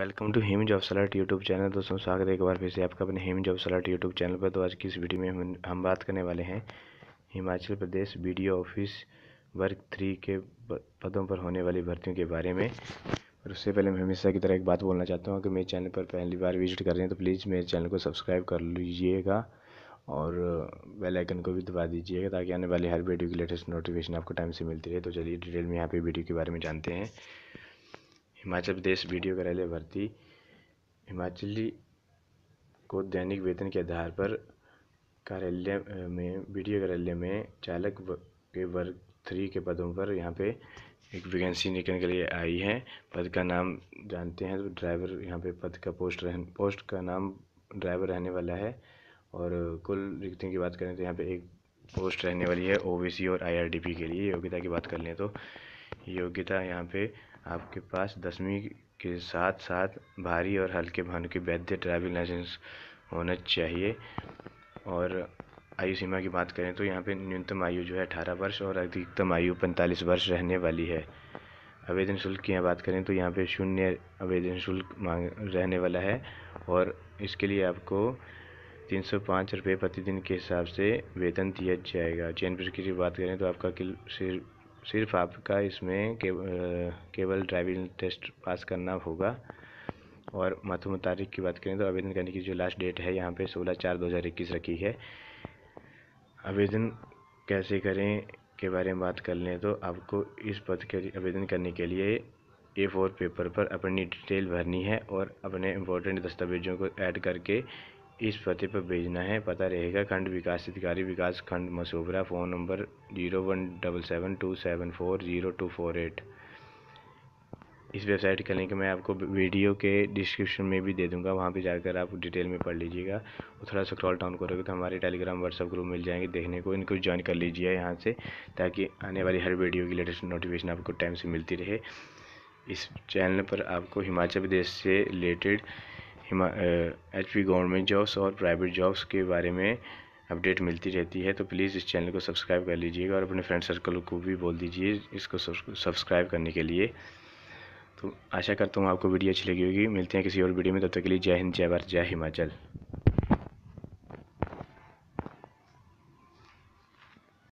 welcome to Hem job सलाट YouTube channel दोस्तों स्वागत है एक बार फिर से आपका अपने हेम जॉब सलाट यूट्यूब चैनल पर तो आज की इस वीडियो में हम बात करने वाले हैं Himachal Pradesh B office work three के पदों पर होने वाली भर्तियों के बारे में और उससे पहले मैं हमेशा की तरह एक बात बोलना चाहता हूँ कि मेरे चैनल पर पहली बार विजिट कर रहे हैं तो प्लीज़ मेरे चैनल को सब्सक्राइब कर लीजिएगा और बेल आइकन को भी दबा दीजिएगा ताकि आने वाली हर वीडियो की लेटेस्ट नोटिफिकेशन आपको टाइम से मिलती रहे तो चलिए डिटेल में यहाँ पे वीडियो के बारे में जानते हैं हिमाचल प्रदेश बी कार्यालय भर्ती हिमाचली को दैनिक वेतन के आधार पर कार्यालय में बी कार्यालय में चालक के वर्ग थ्री के पदों पर यहाँ पे एक वैकेंसी निकलने के लिए आई है पद का नाम जानते हैं तो ड्राइवर यहाँ पे पद का पोस्ट रह पोस्ट का नाम ड्राइवर रहने वाला है और कुल रिक्तियों की बात करें तो यहाँ पे एक पोस्ट रहने वाली है ओबीसी और आईआरडीपी के लिए योग्यता की बात कर लें तो योग्यता यहाँ पे आपके पास दसवीं के साथ साथ भारी और हल्के वाहन की वैध ड्राइविंग लाइसेंस होना चाहिए और आयु सीमा की बात करें तो यहाँ पे न्यूनतम आयु जो है अठारह वर्ष और अधिकतम आयु पैंतालीस वर्ष रहने वाली है आवेदन शुल्क की बात करें तो यहाँ पे शून्य आवेदन शुल्क मांग रहने वाला है और इसके लिए आपको तीन सौ पाँच रुपये प्रतिदिन के हिसाब से वेतन दिया जाएगा चयन प्रक्रिया की बात करें तो आपका किल सिर्फ सिर्फ आपका इसमें केवल ड्राइविंग टेस्ट पास करना होगा और मातुम तारीख की बात करें तो आवेदन करने की जो लास्ट डेट है यहाँ पे 16 चार दो हज़ार इक्कीस रखी है आवेदन कैसे करें के बारे में बात कर लें तो आपको इस पद के आवेदन करने के लिए ए फोर पेपर पर अपनी डिटेल भरनी है और अपने इम्पोर्टेंट दस्तावेज़ों को ऐड करके इस पते पर भेजना है पता रहेगा खंड विकास अधिकारी विकास खंड Mashobra phone number zero one double seven two seven four zero two four eight इस वेबसाइट का लिंक मैं आपको वीडियो के डिस्क्रिप्शन में भी दे दूंगा वहाँ पे जाकर आप डिटेल में पढ़ लीजिएगा और थोड़ा सा क्रॉल डाउन करोगे तो हमारे टेलीग्राम व्हाट्सअप ग्रुप मिल जाएंगे देखने को इनको ज्वाइन कर लीजिए यहाँ से ताकि आने वाली हर वीडियो की लेटेस्ट नोटिफिकेशन आपको टाइम से मिलती रहे इस चैनल पर आपको हिमाचल प्रदेश से रिलेटेड हिमा एच पी गवर्नमेंट जॉब्स और प्राइवेट जॉब्स के बारे में अपडेट मिलती रहती है तो प्लीज़ इस चैनल को सब्सक्राइब कर लीजिएगा और अपने फ्रेंड सर्कल को भी बोल दीजिए इसको सब्सक्राइब करने के लिए तो आशा करता हूँ आपको वीडियो अच्छी लगी होगी मिलते हैं किसी और वीडियो में तब तक के लिए जय हिंद जय भारत जय हिमाचल